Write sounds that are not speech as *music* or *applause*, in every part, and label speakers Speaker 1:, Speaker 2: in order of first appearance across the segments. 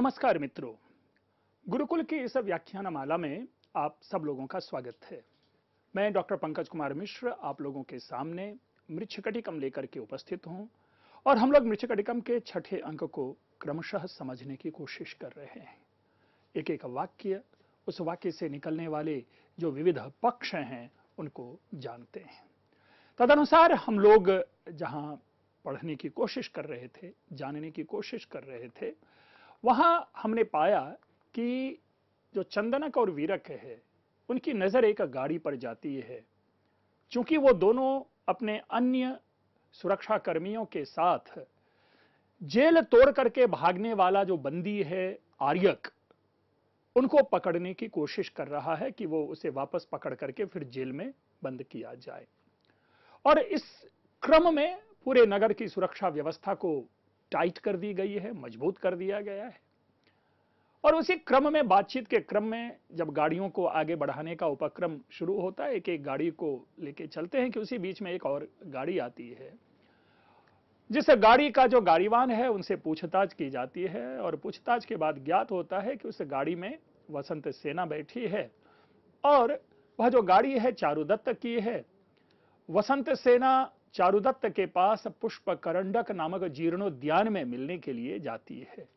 Speaker 1: नमस्कार मित्रों गुरुकुल की इस व्याख्यान माला में आप सब लोगों का स्वागत है मैं डॉक्टर पंकज कुमार मिश्र आप लोगों के सामने मृक्षकटिकम लेकर के उपस्थित हूं और हम लोग मृक्षकटिकम के छठे अंक को क्रमशः समझने की कोशिश कर रहे हैं एक एक वाक्य उस वाक्य से निकलने वाले जो विविध पक्ष हैं उनको जानते हैं तदनुसार हम लोग जहां पढ़ने की कोशिश कर रहे थे जानने की कोशिश कर रहे थे वहाँ हमने पाया कि जो चंदनक और वीरक है उनकी नज़र एक गाड़ी पर जाती है चूंकि वो दोनों अपने अन्य सुरक्षा कर्मियों के साथ जेल तोड़ करके भागने वाला जो बंदी है आर्यक उनको पकड़ने की कोशिश कर रहा है कि वो उसे वापस पकड़ करके फिर जेल में बंद किया जाए और इस क्रम में पूरे नगर की सुरक्षा व्यवस्था को टाइट कर दी गई है मजबूत कर दिया गया है और उसी क्रम में बातचीत के क्रम में जब गाड़ियों को आगे बढ़ाने का उपक्रम शुरू होता है एक एक गाड़ी को लेके चलते हैं कि उसी बीच में एक और गाड़ी आती है जिस गाड़ी का जो गाड़ीवान है उनसे पूछताछ की जाती है और पूछताछ के बाद ज्ञात होता है कि उस गाड़ी में वसंत सेना बैठी है और वह जो गाड़ी है चारुदत्त की है वसंत सेना चारुदत्त के पास पुष्प करंडक नामक जीर्णोद्यान में मिलने के लिए जाती है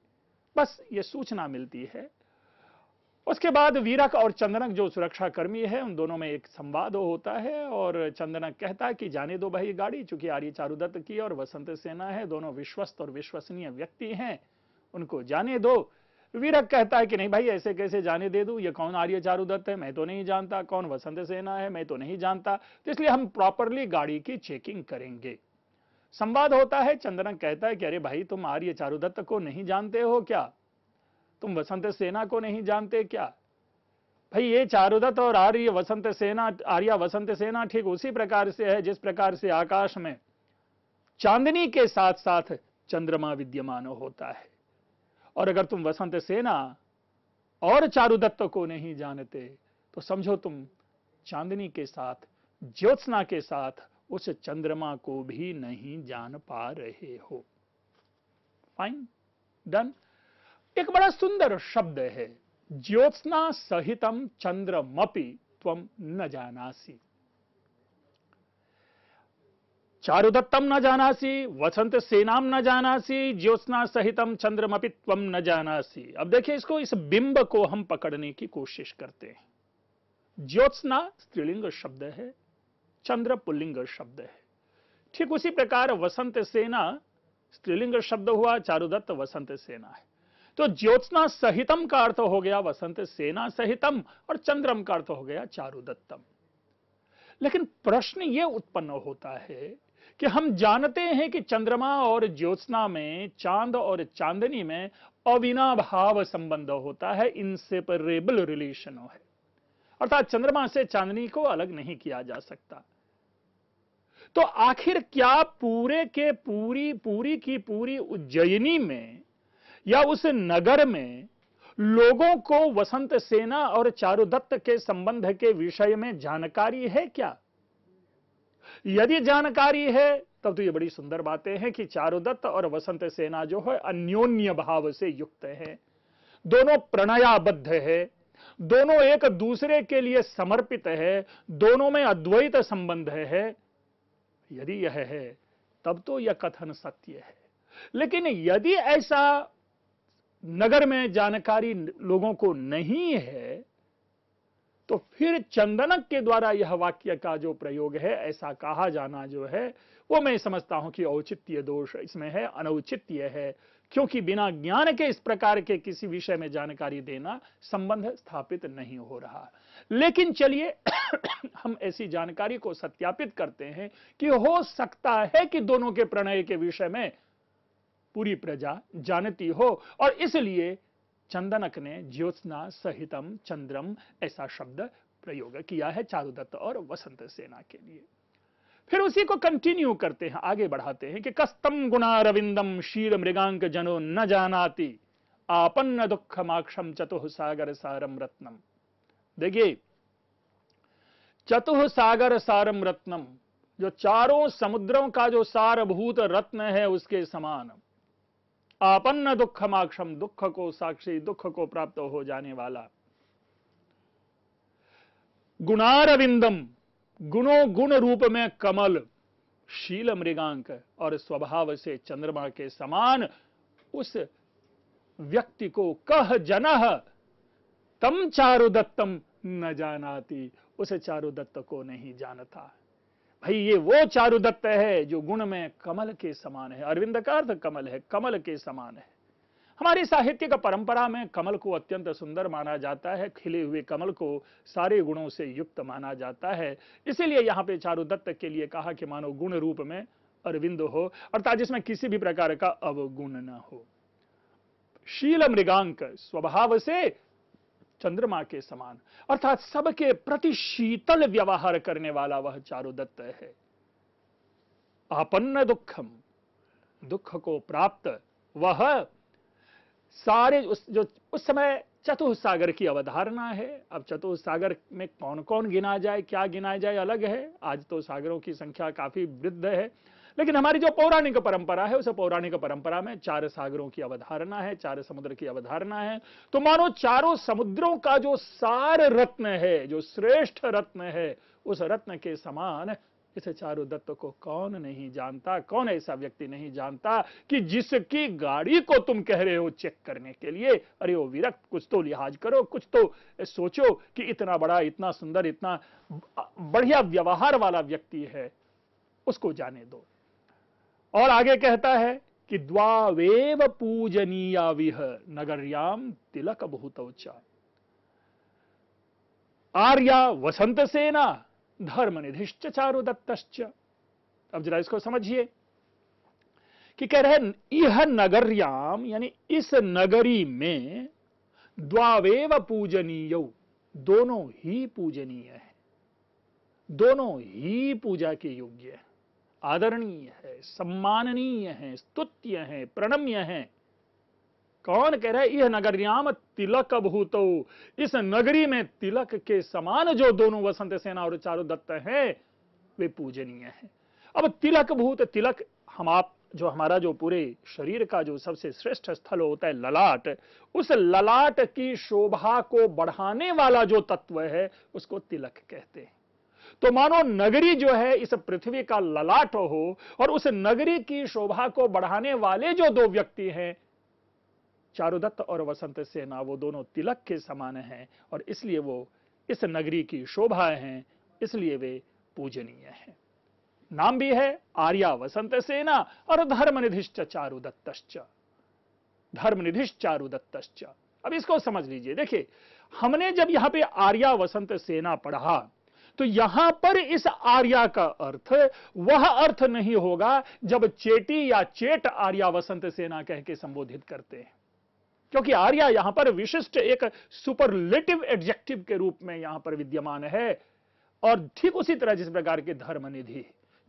Speaker 1: बस ये सूचना मिलती है उसके बाद वीरक और चंदनक जो सुरक्षाकर्मी है उन दोनों में एक संवाद होता है और चंदनक कहता है कि जाने दो भाई गाड़ी चूंकि आर्य चारुदत्त की और वसंत सेना है दोनों विश्वस्त और विश्वसनीय व्यक्ति हैं उनको जाने दो वीरक कहता है कि नहीं भाई ऐसे कैसे जाने दे दूं ये कौन आर्य चारुदत्त है मैं तो नहीं जानता कौन वसंत सेना है मैं तो नहीं जानता तो इसलिए हम प्रॉपरली गाड़ी की चेकिंग करेंगे संवाद होता है चंद्रन कहता है कि अरे भाई तुम आर्य चारुदत्त को नहीं जानते हो क्या तुम वसंत सेना को नहीं जानते क्या भाई ये चारुदत्त और आर्य वसंत सेना आर्या वसंत सेना ठीक उसी प्रकार से है जिस प्रकार से आकाश में चांदनी के साथ साथ चंद्रमा विद्यमान होता है और अगर तुम वसंत सेना और चारुदत्त को नहीं जानते तो समझो तुम चांदनी के साथ ज्योत्सना के साथ उस चंद्रमा को भी नहीं जान पा रहे हो फाइन डन एक बड़ा सुंदर शब्द है ज्योत्सना सहितम चंद्रमपि त्वम न जानासी चारुदत्तम न जानासी वसंत सेनाम न जानासी ज्योत्ना सहितम चंद्रमपि त्वम न जानासी अब देखिए इसको इस बिंब को हम पकड़ने की कोशिश करते हैं ज्योत्सना स्त्रीलिंग शब्द है चंद्र पुल्लिंग शब्द है ठीक उसी प्रकार वसंत सेना स्त्रीलिंग शब्द हुआ चारुदत्त वसंत सेना है तो ज्योत्सना सहितम का अर्थ हो गया वसंत सेना सहितम और चंद्रम का अर्थ हो गया चारुदत्तम लेकिन प्रश्न यह उत्पन्न होता है कि हम जानते हैं कि चंद्रमा और ज्योत्सना में चांद और चांदनी में अविनाभाव संबंध होता है इनसेपरेबल रिलेशन है अर्थात चंद्रमा से चांदनी को अलग नहीं किया जा सकता तो आखिर क्या पूरे के पूरी पूरी की पूरी उज्जयिनी में या उस नगर में लोगों को वसंत सेना और चारुदत्त के संबंध के विषय में जानकारी है क्या यदि जानकारी है तब तो ये बड़ी सुंदर बातें हैं कि चारुदत्त और वसंत सेना जो है अन्योन्य भाव से युक्त है दोनों प्रणयाबद्ध है दोनों एक दूसरे के लिए समर्पित है दोनों में अद्वैत संबंध है यदि यह है तब तो यह कथन सत्य है लेकिन यदि ऐसा नगर में जानकारी लोगों को नहीं है तो फिर चंदनक के द्वारा यह वाक्य का जो प्रयोग है ऐसा कहा जाना जो है वो मैं समझता हूं कि औचित्य दोष इसमें है अनौचित्य है क्योंकि बिना ज्ञान के इस प्रकार के किसी विषय में जानकारी देना संबंध स्थापित नहीं हो रहा लेकिन चलिए *coughs* हम ऐसी जानकारी को सत्यापित करते हैं कि हो सकता है कि दोनों के प्रणय के विषय में पूरी प्रजा जानती हो और इसलिए चंदनक ने ज्योत्सना सहितम चंद्रम ऐसा शब्द प्रयोग किया है चारुदत्त और वसंत सेना के लिए फिर उसी को कंटिन्यू करते हैं आगे बढ़ाते हैं कि कस्तम गुणा रविंदम शीर मृगांक जनो न जानाती आपन्न माक्षम चतुह सागर सारम रत्नम देखिए चतुह सागर सारम रत्नम जो चारों समुद्रों का जो सारभूत रत्न है उसके समान आपन्न दुख माक्षम दुख को साक्षी दुख को प्राप्त हो जाने वाला गुणारविंदम गुणो गुण रूप में कमल शील मृगांक और स्वभाव से चंद्रमा के समान उस व्यक्ति को कह जन तम चारुदत्तम न जानाती उसे चारुदत्त को नहीं जानता भाई ये वो चारुदत्त है जो गुण में कमल के समान है अरविंद का अर्थ कमल है कमल के समान है हमारी साहित्य का परंपरा में कमल को अत्यंत सुंदर माना जाता है खिले हुए कमल को सारे गुणों से युक्त माना जाता है इसीलिए यहां पे चारुदत्त के लिए कहा कि मानो गुण रूप में अरविंद हो अर्थात जिसमें किसी भी प्रकार का अवगुण ना हो शील मृगांक स्वभाव से चंद्रमा के समान अर्थात सबके प्रति शीतल व्यवहार करने वाला वह चारुदत्त है आपन्न दुखम दुख को प्राप्त वह सारे उस जो उस समय चतुसागर की अवधारणा है अब चतुसागर सागर में कौन कौन गिना जाए क्या गिना जाए अलग है आज तो सागरों की संख्या काफी वृद्ध है लेकिन हमारी जो पौराणिक परंपरा है उस पौराणिक परंपरा में चार सागरों की अवधारणा है चार समुद्र की अवधारणा है तो मानो चारों समुद्रों का जो सार रत्न है जो श्रेष्ठ रत्न है उस रत्न के समान इस चारों दत्त को कौन नहीं जानता कौन ऐसा व्यक्ति नहीं जानता कि जिसकी गाड़ी को तुम कह रहे हो चेक करने के लिए अरे ओ विरक्त कुछ तो लिहाज करो कुछ तो सोचो कि इतना बड़ा इतना सुंदर इतना बढ़िया व्यवहार वाला व्यक्ति है उसको जाने दो और आगे कहता है कि द्वावेव पूजनीया विह नगर्याम तिलक बहुतोचा आर्या वसंत सेना धर्म निधिश्च चारु दत्तश्च अब जरा इसको समझिए कि कह रहे यह नगर्याम यानी इस नगरी में द्वावेव पूजनीय दोनों ही पूजनीय है दोनों ही पूजा के योग्य है आदरणीय है सम्माननीय है स्तुत्य है प्रणम्य है कौन कह रहा है यह नगरियाम तिलक भूत इस नगरी में तिलक के समान जो दोनों वसंत सेना और चारू दत्त हैं वे पूजनीय है अब तिलक भूत तिलक हम आप जो हमारा जो पूरे शरीर का जो सबसे श्रेष्ठ स्थल होता है ललाट उस ललाट की शोभा को बढ़ाने वाला जो तत्व है उसको तिलक कहते हैं तो मानो नगरी जो है इस पृथ्वी का ललाट हो और उस नगरी की शोभा को बढ़ाने वाले जो दो व्यक्ति हैं चारुदत्त और वसंत सेना वो दोनों तिलक के समान हैं और इसलिए वो इस नगरी की शोभा हैं इसलिए वे पूजनीय हैं नाम भी है आर्या वसंत सेना और धर्मनिधिश्च चारुदत्तश्च धर्मनिधिश्च चारुदत्तश्च अब इसको समझ लीजिए देखिए हमने जब यहां पे आर्या वसंत सेना पढ़ा तो यहां पर इस आर्या का अर्थ वह अर्थ नहीं होगा जब चेटी या चेट आर्या वसंत सेना कह के संबोधित करते हैं क्योंकि आर्या यहां पर विशिष्ट एक सुपरलेटिव एडजेक्टिव के रूप में यहां पर विद्यमान है और ठीक उसी तरह जिस प्रकार के धर्मनिधि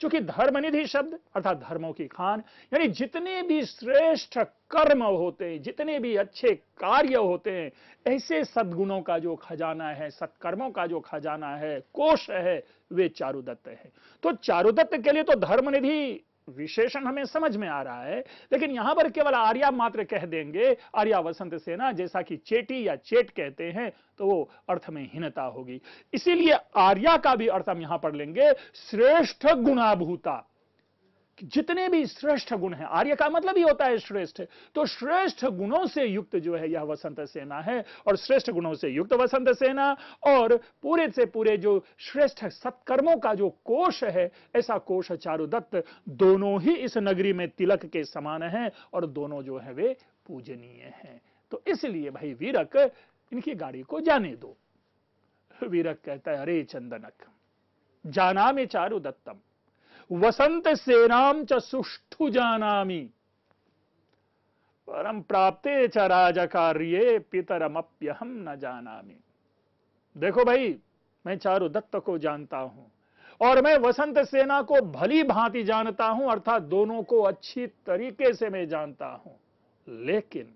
Speaker 1: क्योंकि धर्मनिधि शब्द अर्थात धर्मों की खान यानी जितने भी श्रेष्ठ कर्म होते हैं जितने भी अच्छे कार्य होते हैं ऐसे सद्गुणों का जो खजाना है सत्कर्मों का जो खजाना है कोष है वे चारुदत्त है तो चारुदत्त के लिए तो धर्मनिधि विशेषण हमें समझ में आ रहा है लेकिन यहां पर केवल आर्या मात्र कह देंगे आर्या वसंत सेना जैसा कि चेटी या चेट कहते हैं तो वो अर्थ में हीनता होगी इसीलिए आर्या का भी अर्थ हम यहां पर लेंगे श्रेष्ठ गुणाभूता जितने भी श्रेष्ठ गुण हैं आर्य का मतलब ही होता है श्रेष्ठ तो श्रेष्ठ गुणों से युक्त जो है यह वसंत सेना है और श्रेष्ठ गुणों से युक्त वसंत सेना और पूरे से पूरे जो श्रेष्ठ सत्कर्मों का जो कोष है ऐसा कोष चारुदत्त दोनों ही इस नगरी में तिलक के समान है और दोनों जो है वे पूजनीय हैं तो इसलिए भाई वीरक इनकी गाड़ी को जाने दो वीरक कहता है अरे चंदनक जाना में चारु दत्तम वसंत सेनाम च सुष्ठु जानामी परम प्राप्ते च राज कार्य पितरमप्यहम न जानामी देखो भाई मैं चारू दत्त को जानता हूं और मैं वसंत सेना को भली भांति जानता हूं अर्थात दोनों को अच्छी तरीके से मैं जानता हूं लेकिन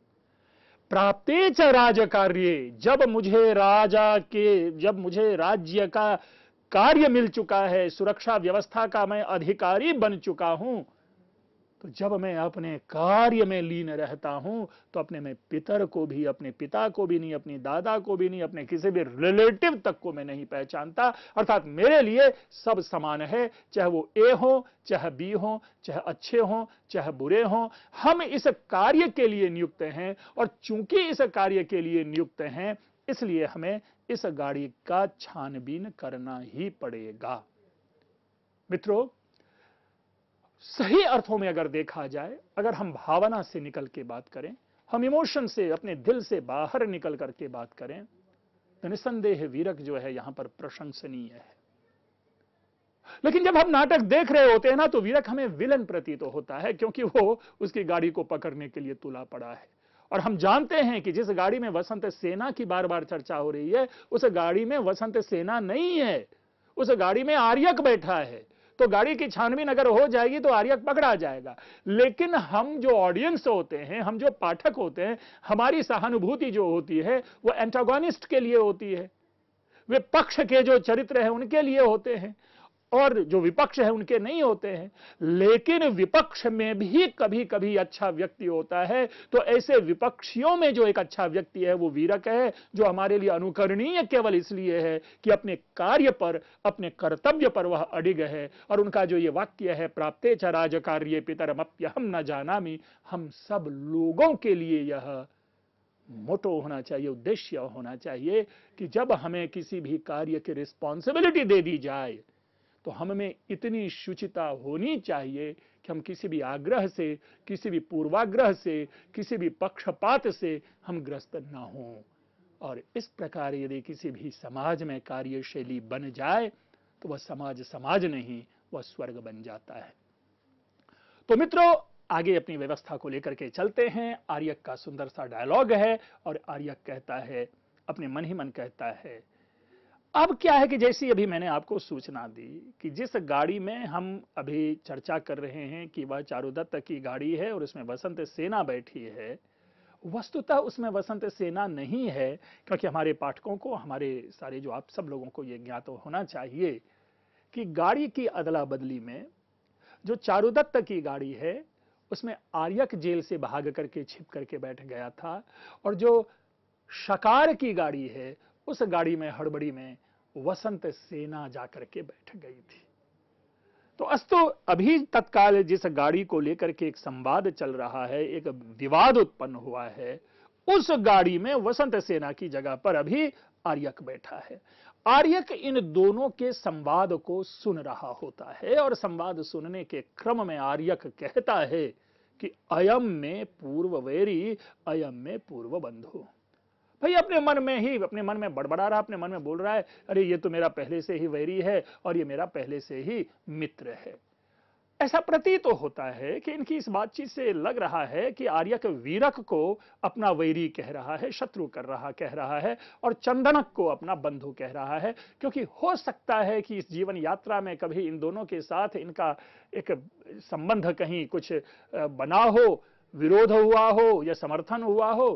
Speaker 1: प्राप्ते च राज कार्य जब मुझे राजा के जब मुझे राज्य का कार्य मिल चुका है सुरक्षा व्यवस्था का मैं अधिकारी बन चुका हूं तो जब मैं अपने कार्य में लीन रहता हूं तो अपने मैं पितर को भी अपने पिता को भी नहीं अपने दादा को भी नहीं अपने किसी भी रिलेटिव तक को मैं नहीं पहचानता अर्थात मेरे लिए सब समान है चाहे वो ए हो चाहे बी हो चाहे अच्छे हों चाहे बुरे हों हम इस कार्य के लिए नियुक्त हैं और चूंकि इस कार्य के लिए नियुक्त हैं इसलिए हमें इस गाड़ी का छानबीन करना ही पड़ेगा मित्रों सही अर्थों में अगर देखा जाए अगर हम भावना से निकल के बात करें हम इमोशन से अपने दिल से बाहर निकल करके बात करें तो निस्संदेह वीरक जो है यहां पर प्रशंसनीय है लेकिन जब हम नाटक देख रहे होते हैं ना तो वीरक हमें विलन प्रतीत तो होता है क्योंकि वो उसकी गाड़ी को पकड़ने के लिए तुला पड़ा है और हम जानते हैं कि जिस गाड़ी में वसंत सेना की बार बार चर्चा हो रही है उस गाड़ी में वसंत सेना नहीं है उस गाड़ी में आर्यक बैठा है तो गाड़ी की छानबीन अगर हो जाएगी तो आर्यक पकड़ा जाएगा लेकिन हम जो ऑडियंस होते हैं हम जो पाठक होते हैं हमारी सहानुभूति जो होती है वो एंटागोनिस्ट के लिए होती है वे पक्ष के जो चरित्र हैं उनके लिए होते हैं और जो विपक्ष है उनके नहीं होते हैं लेकिन विपक्ष में भी कभी कभी अच्छा व्यक्ति होता है तो ऐसे विपक्षियों में जो एक अच्छा व्यक्ति है वो वीरक है जो हमारे लिए अनुकरणीय केवल इसलिए है कि अपने कार्य पर अपने कर्तव्य पर वह अडिग है और उनका जो ये वाक्य है प्राप्ते च राज कार्य पितरम अप्य हम न जाना हम सब लोगों के लिए यह मोटो होना चाहिए उद्देश्य होना चाहिए कि जब हमें किसी भी कार्य की रिस्पॉन्सिबिलिटी दे दी जाए तो हम में इतनी शुचिता होनी चाहिए कि हम किसी भी आग्रह से किसी भी पूर्वाग्रह से किसी भी पक्षपात से हम ग्रस्त ना हों और इस प्रकार यदि किसी भी समाज में कार्यशैली बन जाए तो वह समाज समाज नहीं वह स्वर्ग बन जाता है तो मित्रों आगे अपनी व्यवस्था को लेकर के चलते हैं आर्यक का सुंदर सा डायलॉग है और आर्यक कहता है अपने मन ही मन कहता है अब क्या है कि जैसी अभी मैंने आपको सूचना दी कि जिस गाड़ी में हम अभी चर्चा कर रहे हैं कि वह चारुदत्त की गाड़ी है और उसमें वसंत सेना बैठी है वस्तुतः उसमें वसंत सेना नहीं है क्योंकि हमारे पाठकों को हमारे सारे जो आप सब लोगों को यह ज्ञात होना चाहिए कि गाड़ी की अदला बदली में जो चारुदत्त की गाड़ी है उसमें आर्यक जेल से भाग करके छिप करके बैठ गया था और जो शकार की गाड़ी है उस गाड़ी में हड़बड़ी में वसंत सेना जाकर के बैठ गई थी तो अस्तु अभी तत्काल जिस गाड़ी को लेकर के एक संवाद चल रहा है एक विवाद उत्पन्न हुआ है उस गाड़ी में वसंत सेना की जगह पर अभी आर्यक बैठा है आर्यक इन दोनों के संवाद को सुन रहा होता है और संवाद सुनने के क्रम में आर्यक कहता है कि अयम में पूर्व वेरी अयम में पूर्व बंधु भाई अपने मन में ही अपने मन में बड़बड़ा रहा अपने मन में बोल रहा है अरे ये तो मेरा पहले से ही वैरी है और ये मेरा पहले से ही मित्र है ऐसा प्रतीत तो होता है कि इनकी इस बातचीत से लग रहा है कि आर्यक वीरक को अपना वैरी कह रहा है शत्रु कर रहा कह रहा है और चंदनक को अपना बंधु कह रहा है क्योंकि हो सकता है कि इस जीवन यात्रा में कभी इन दोनों के साथ इनका एक संबंध कहीं कुछ बना हो विरोध हुआ हो या समर्थन हुआ हो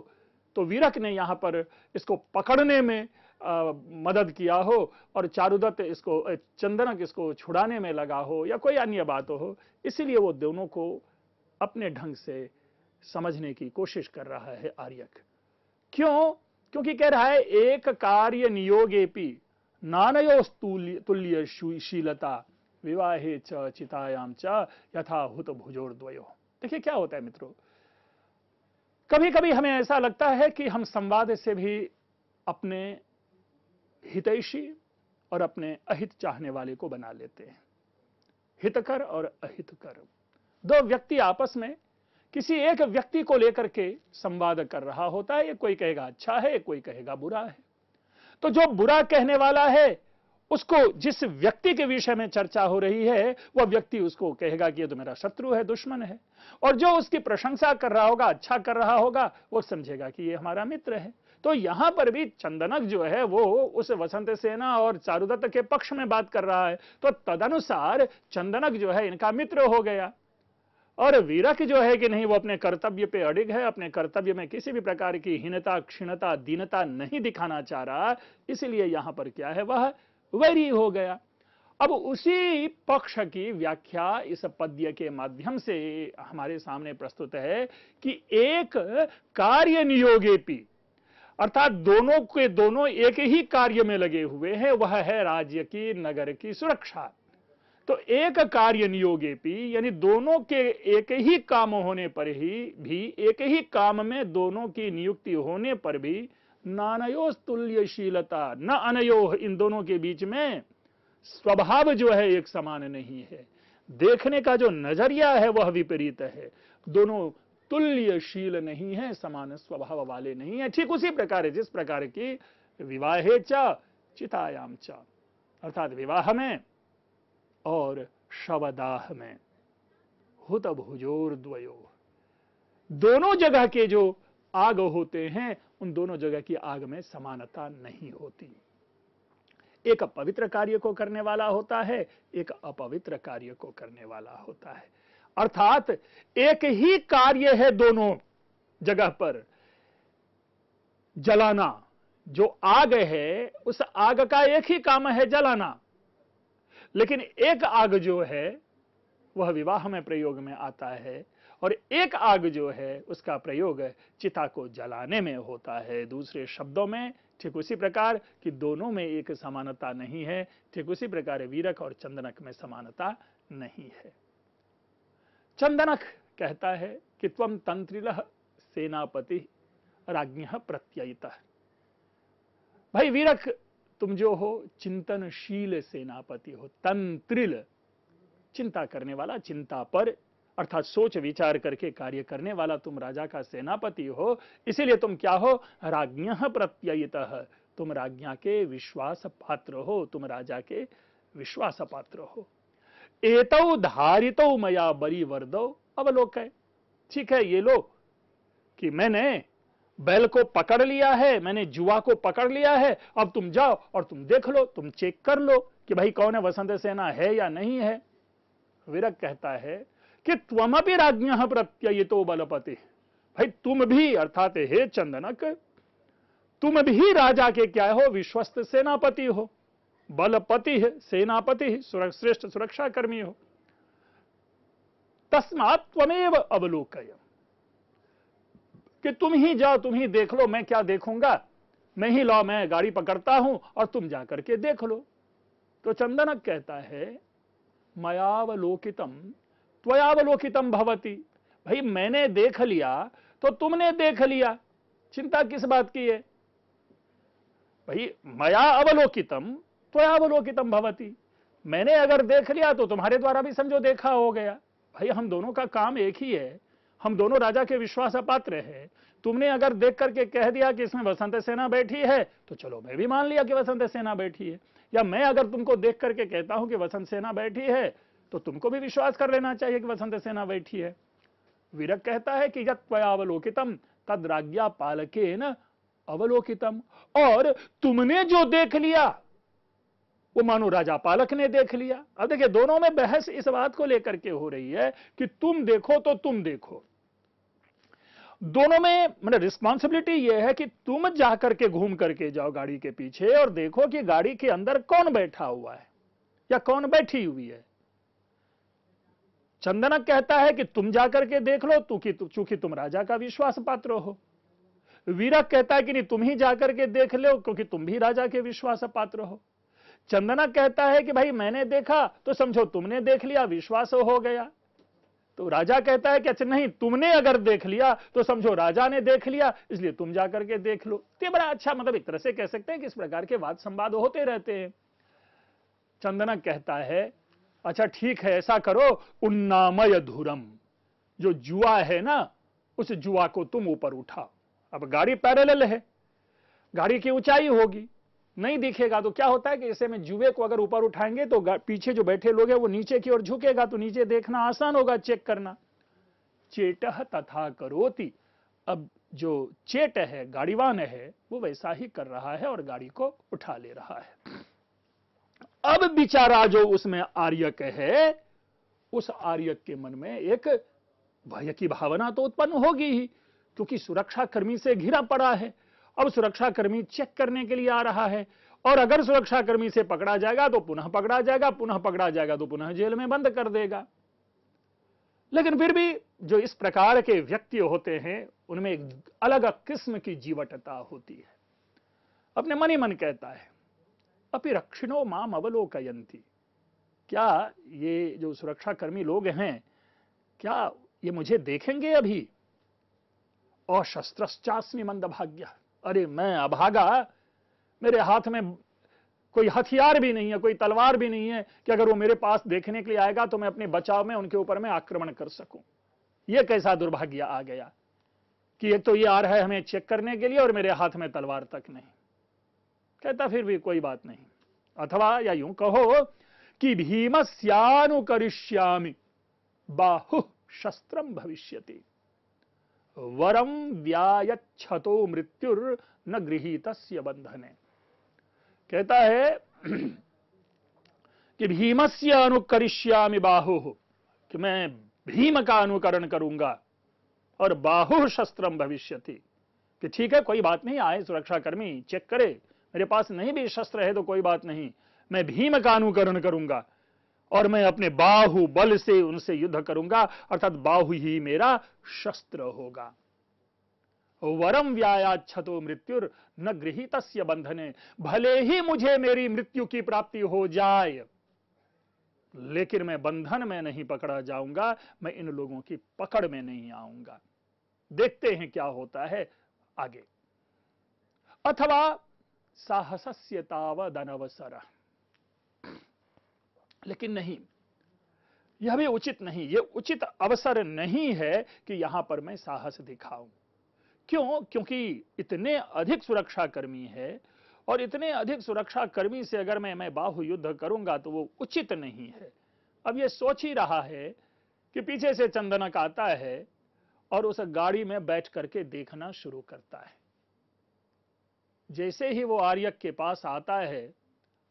Speaker 1: तो वीरक ने यहां पर इसको पकड़ने में आ, मदद किया हो और चारुदत्त इसको चंदनक इसको छुड़ाने में लगा हो या कोई अन्य बात हो इसीलिए वो दोनों को अपने ढंग से समझने की कोशिश कर रहा है आर्यक क्यों क्योंकि कह रहा है एक कार्य नियोगेपी नानयो तुल्य शीलता विवाहे च चितायाम च यथा हुत भुजोर द्वयो देखिए क्या होता है मित्रों कभी कभी हमें ऐसा लगता है कि हम संवाद से भी अपने हितैषी और अपने अहित चाहने वाले को बना लेते हैं हितकर और अहितकर दो व्यक्ति आपस में किसी एक व्यक्ति को लेकर के संवाद कर रहा होता है ये कोई कहेगा अच्छा है कोई कहेगा बुरा है तो जो बुरा कहने वाला है उसको जिस व्यक्ति के विषय में चर्चा हो रही है वह व्यक्ति उसको कहेगा कि यह तो मेरा शत्रु है दुश्मन है और जो उसकी प्रशंसा कर रहा होगा अच्छा कर रहा होगा वो समझेगा कि ये हमारा मित्र है तो यहां पर भी चंदनक जो है वो उस वसंत सेना और चारुदत्त के पक्ष में बात कर रहा है तो तदनुसार चंदनक जो है इनका मित्र हो गया और वीरक जो है कि नहीं वो अपने कर्तव्य पे अड़िग है अपने कर्तव्य में किसी भी प्रकार की हीनता क्षीणता दीनता नहीं दिखाना चाह रहा इसलिए यहां पर क्या है वह वैरी हो गया अब उसी पक्ष की व्याख्या इस पद्य के माध्यम से हमारे सामने प्रस्तुत है कि एक कार्य नियोगेपी अर्थात दोनों के दोनों एक ही कार्य में लगे हुए हैं वह है राज्य की नगर की सुरक्षा तो एक कार्य नियोगेपी यानी दोनों के एक ही काम होने पर ही भी एक ही काम में दोनों की नियुक्ति होने पर भी नानयोस्तुल्यशीलता न अनयोह इन दोनों के बीच में स्वभाव जो है एक समान नहीं है देखने का जो नजरिया है वह विपरीत है दोनों तुल्यशील नहीं है समान स्वभाव वाले नहीं है ठीक उसी प्रकार है जिस प्रकार की विवाहे चा चितायाम च अर्थात विवाह में और शवदाह में हुत भुजोर द्वयो दोनों जगह के जो आग होते हैं उन दोनों जगह की आग में समानता नहीं होती एक पवित्र कार्य को करने वाला होता है एक अपवित्र कार्य को करने वाला होता है अर्थात एक ही कार्य है दोनों जगह पर जलाना जो आग है उस आग का एक ही काम है जलाना लेकिन एक आग जो है वह विवाह में प्रयोग में आता है और एक आग जो है उसका प्रयोग चिता को जलाने में होता है दूसरे शब्दों में ठीक उसी प्रकार कि दोनों में एक समानता नहीं है ठीक उसी प्रकार वीरक और चंदनक में समानता नहीं है चंदनक कहता है कि तम तंत्रिल सेनापति राज्ञ प्रत्ययिता भाई वीरक तुम जो हो चिंतनशील सेनापति हो तंत्रिल चिंता करने वाला चिंता पर अर्थात सोच विचार करके कार्य करने वाला तुम राजा का सेनापति हो इसीलिए तुम क्या हो राज्ञ प्रत्ययित तुम राज्ञा के विश्वास पात्र हो तुम राजा के विश्वास पात्र हो एतौ धारितो मया बरी वर्दो अवलोक है ठीक है ये लो कि मैंने बैल को पकड़ लिया है मैंने जुआ को पकड़ लिया है अब तुम जाओ और तुम देख लो तुम चेक कर लो कि भाई कौन है वसंत सेना है या नहीं है विरक कहता है कि राज्य प्रत्यय तो बलपति भाई तुम भी अर्थात हे चंदनक तुम भी राजा के क्या हो विश्वस्त सेनापति हो बलपति है सेनापति श्रेष्ठ सुरक्षाकर्मी हो तस्मात त्वमेव अवलोकय कि तुम ही जाओ तुम ही देख लो मैं क्या देखूंगा मैं ही लाओ मैं गाड़ी पकड़ता हूं और तुम जाकर के देख लो तो चंदनक कहता है मयावलोकितम त्वयावलोकितम भवती भाई मैंने देख लिया तो तुमने देख लिया चिंता किस बात की है भाई मया अवलोकितम त्वयावलोकितम भवती मैंने अगर देख लिया तो तुम्हारे द्वारा भी समझो देखा हो गया भाई हम दोनों का काम एक ही है हम दोनों राजा के विश्वास अपात्र है तुमने अगर देख करके कह दिया कि इसमें वसंत सेना बैठी है तो चलो मैं भी मान लिया कि वसंत सेना बैठी है या मैं अगर तुमको देख करके कहता हूं कि वसंत सेना बैठी है तो तुमको भी विश्वास कर लेना चाहिए कि वसंत सेना बैठी है विरक कहता है कि यत्वया अवलोकितम तद राज्ञा पालके न अवलोकितम और तुमने जो देख लिया वो मानो राजा पालक ने देख लिया अब देखिए दोनों में बहस इस बात को लेकर के हो रही है कि तुम देखो तो तुम देखो दोनों में मतलब रिस्पॉन्सिबिलिटी यह है कि तुम जाकर के घूम करके जाओ गाड़ी के पीछे और देखो कि गाड़ी के अंदर कौन बैठा हुआ है या कौन बैठी हुई है चंदनक कहता है कि तुम जाकर के देख लो चूंकि चूंकि तुम राजा का विश्वास पात्र हो वीरक कहता है कि नहीं तुम ही जाकर के देख लो क्योंकि तुम भी राजा के विश्वास पात्र हो चंदना कहता है कि भाई मैंने देखा तो समझो तुमने देख लिया विश्वास हो गया तो राजा कहता है कि अच्छा नहीं तुमने अगर देख लिया तो समझो राजा ने देख लिया इसलिए तुम जाकर के देख लो तो बड़ा अच्छा मतलब एक तरह से कह सकते हैं कि इस प्रकार के वाद संवाद होते रहते हैं चंदना कहता है अच्छा ठीक है ऐसा करो उन्नामय धुरम जो जुआ है ना उस जुआ को तुम ऊपर उठाओ अब गाड़ी पैरेलल है गाड़ी की ऊंचाई होगी नहीं दिखेगा तो क्या होता है कि ऐसे में जुए को अगर ऊपर उठाएंगे तो पीछे जो बैठे लोग हैं वो नीचे की ओर झुकेगा तो नीचे देखना आसान होगा चेक करना चेट तथा करोती अब जो चेट है गाड़ीवान है वो वैसा ही कर रहा है और गाड़ी को उठा ले रहा है अब बिचारा जो उसमें आर्यक है उस आर्यक के मन में एक भय की भावना तो उत्पन्न होगी ही क्योंकि सुरक्षाकर्मी से घिरा पड़ा है अब सुरक्षाकर्मी चेक करने के लिए आ रहा है और अगर सुरक्षाकर्मी से पकड़ा जाएगा तो पुनः पकड़ा जाएगा पुनः पकड़ा जाएगा तो पुनः जेल में बंद कर देगा लेकिन फिर भी जो इस प्रकार के व्यक्ति होते हैं उनमें एक अलग किस्म की जीवटता होती है अपने मन ही मन कहता है अपि रक्षिणो माम अवलोकयंती क्या ये जो सुरक्षाकर्मी लोग हैं क्या ये मुझे देखेंगे अभी और मंदभाग्य अरे मैं अभागा मेरे हाथ में कोई हथियार भी नहीं है कोई तलवार भी नहीं है कि अगर वो मेरे पास देखने के लिए आएगा तो मैं अपने बचाव में उनके ऊपर में आक्रमण कर सकूं ये कैसा दुर्भाग्य आ गया कि एक तो ये आ रहा है हमें चेक करने के लिए और मेरे हाथ में तलवार तक नहीं कहता फिर भी कोई बात नहीं अथवा या यूं कहो कि भीम भीमस्यानुकरिष्यामि बाहु शस्त्र भविष्य वरम व्यायछतो मृत्युर न गृहित बंधने कहता है *clears throat* कि भीम से अनुकरिष्यामी बाहु कि मैं भीम का अनुकरण करूंगा और बाहु शस्त्रम भविष्यति कि ठीक है कोई बात नहीं आए सुरक्षाकर्मी चेक करे मेरे पास नहीं भी शस्त्र है तो कोई बात नहीं मैं भीम का अनुकरण करूंगा और मैं अपने बाहु बल से उनसे युद्ध करूंगा अर्थात बाहु ही मेरा शस्त्र होगा वरम व्यायाच्छतो मृत्यु न गृहित बंधने भले ही मुझे मेरी मृत्यु की प्राप्ति हो जाए लेकिन मैं बंधन में नहीं पकड़ा जाऊंगा मैं इन लोगों की पकड़ में नहीं आऊंगा देखते हैं क्या होता है आगे अथवा साहसस्य तावदनवसर लेकिन नहीं यह भी उचित नहीं यह उचित अवसर नहीं है कि यहां पर मैं साहस दिखाऊं क्यों क्योंकि इतने अधिक सुरक्षाकर्मी है और इतने अधिक सुरक्षाकर्मी से अगर मैं मैं बाहु युद्ध करूंगा तो वो उचित नहीं है अब यह सोच ही रहा है कि पीछे से चंदनक आता है और उस गाड़ी में बैठ करके देखना शुरू करता है जैसे ही वो आर्यक के पास आता है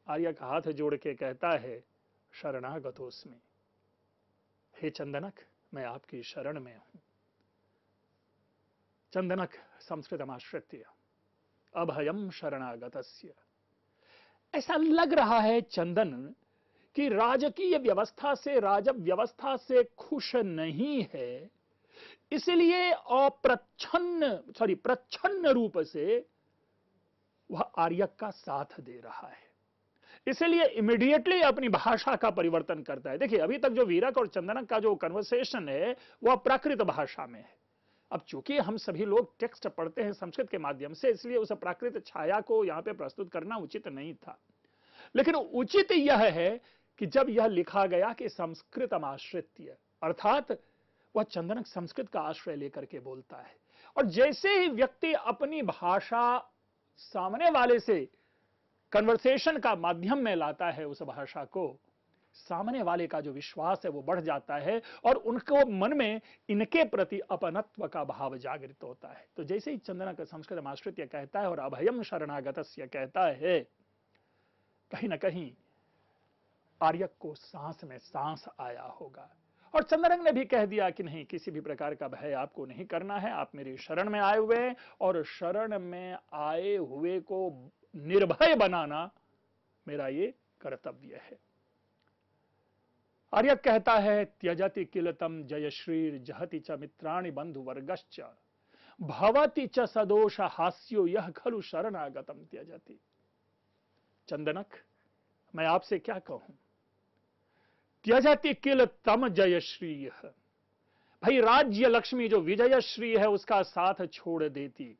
Speaker 1: आर्यक हाथ जोड़ के कहता है शरणागत हो हे चंदनक मैं आपकी शरण में हूं चंदनक संस्कृत संस्कृतमाश्रित्य अभयम शरणागत ऐसा लग रहा है चंदन कि राजकीय व्यवस्था से राजव व्यवस्था से खुश नहीं है इसलिए अप्रच्छन्न सॉरी प्रच्छन्न रूप से वह आर्यक का साथ दे रहा है इसलिए इमीडिएटली अपनी भाषा का परिवर्तन करता है देखिए अभी तक जो वीरक और चंदनक का जो कन्वर्सेशन है वह प्राकृत भाषा में है अब चूंकि हम सभी लोग टेक्स्ट पढ़ते हैं संस्कृत के माध्यम से इसलिए उस प्राकृत छाया को यहां पर प्रस्तुत करना उचित नहीं था लेकिन उचित यह है कि जब यह लिखा गया कि संस्कृत आश्रित्य अर्थात वह चंदनक संस्कृत का आश्रय लेकर के बोलता है और जैसे ही व्यक्ति अपनी भाषा सामने वाले से कन्वर्सेशन का माध्यम में लाता है उस भाषा को सामने वाले का जो विश्वास है वो बढ़ जाता है और उनको मन में इनके प्रति अपनत्व का भाव जागृत होता है तो जैसे ही चंद्र का संस्कृत माश्रित्य कहता है और अभयम शरणागत कहता है कहीं ना कहीं आर्यक को सांस में सांस आया होगा और चंद्ररंग ने भी कह दिया कि नहीं किसी भी प्रकार का भय आपको नहीं करना है आप मेरी शरण में आए हुए हैं और शरण में आए हुए को निर्भय बनाना मेरा ये कर्तव्य है आर्य कहता है त्यजति किलतम जयश्रीर जहति च मित्राणि बंधु वर्गश्च भवति च सदोष हास्यो यह खलु शरणागतम त्यजति चंदनक मैं आपसे क्या कहूं त्यजति किल तम जयश्री भाई राज्य लक्ष्मी जो विजयश्री है उसका साथ छोड़ देती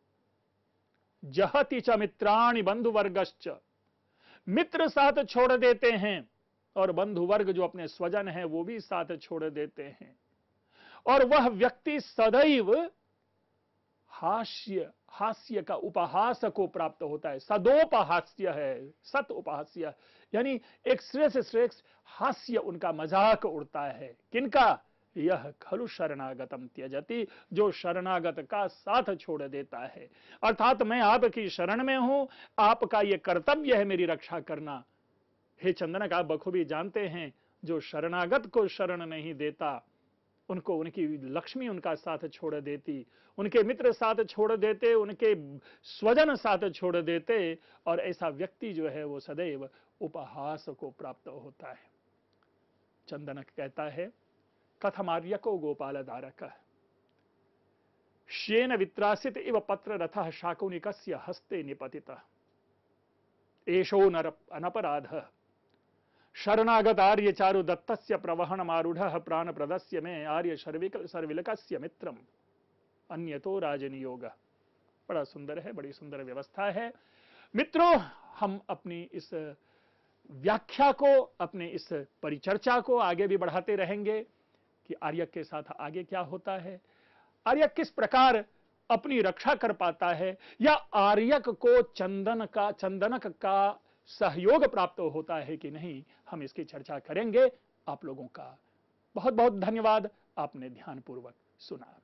Speaker 1: जहति च मित्राणी बंधु वर्गश्च मित्र साथ छोड़ देते हैं और बंधु वर्ग जो अपने स्वजन है वो भी साथ छोड़ देते हैं और वह व्यक्ति सदैव हास्य हास्य का उपहास को प्राप्त होता है सदोपहास्य है सत उपहास्य यानी एक श्रेष्ठ श्रेष्ठ हास्य उनका मजाक उड़ता है किनका यह खलु शरणागतम त्यजति जो शरणागत का साथ छोड़ देता है अर्थात मैं आपकी शरण में हूं आपका यह कर्तव्य है मेरी रक्षा करना हे चंदनक आप बखूबी जानते हैं जो शरणागत को शरण नहीं देता उनको उनकी लक्ष्मी उनका साथ छोड़ देती उनके मित्र साथ छोड़ देते उनके स्वजन साथ छोड़ देते और ऐसा व्यक्ति जो है वो सदैव उपहास को प्राप्त होता है चंदनक कहता है कथमार्य को गोपाल दारक श्येन वित्रासित इव पत्र रथ शाकुनिक हस्ते निपतिता एशो नर अनपराध शरणागत आर्य चारु दत्तस्य प्रवहणमारूढ़ प्राण प्रदस्य में आर्य सर्विकल सर्विलकस्य मित्रम तो राजनियोग बड़ा सुंदर है बड़ी सुंदर व्यवस्था है मित्रों हम अपनी इस व्याख्या को अपने इस परिचर्चा को आगे भी बढ़ाते रहेंगे कि आर्य के साथ आगे क्या होता है आर्य किस प्रकार अपनी रक्षा कर पाता है या आर्यक को चंदन का चंदनक का सहयोग प्राप्त होता है कि नहीं हम इसकी चर्चा करेंगे आप लोगों का बहुत बहुत धन्यवाद आपने ध्यानपूर्वक सुना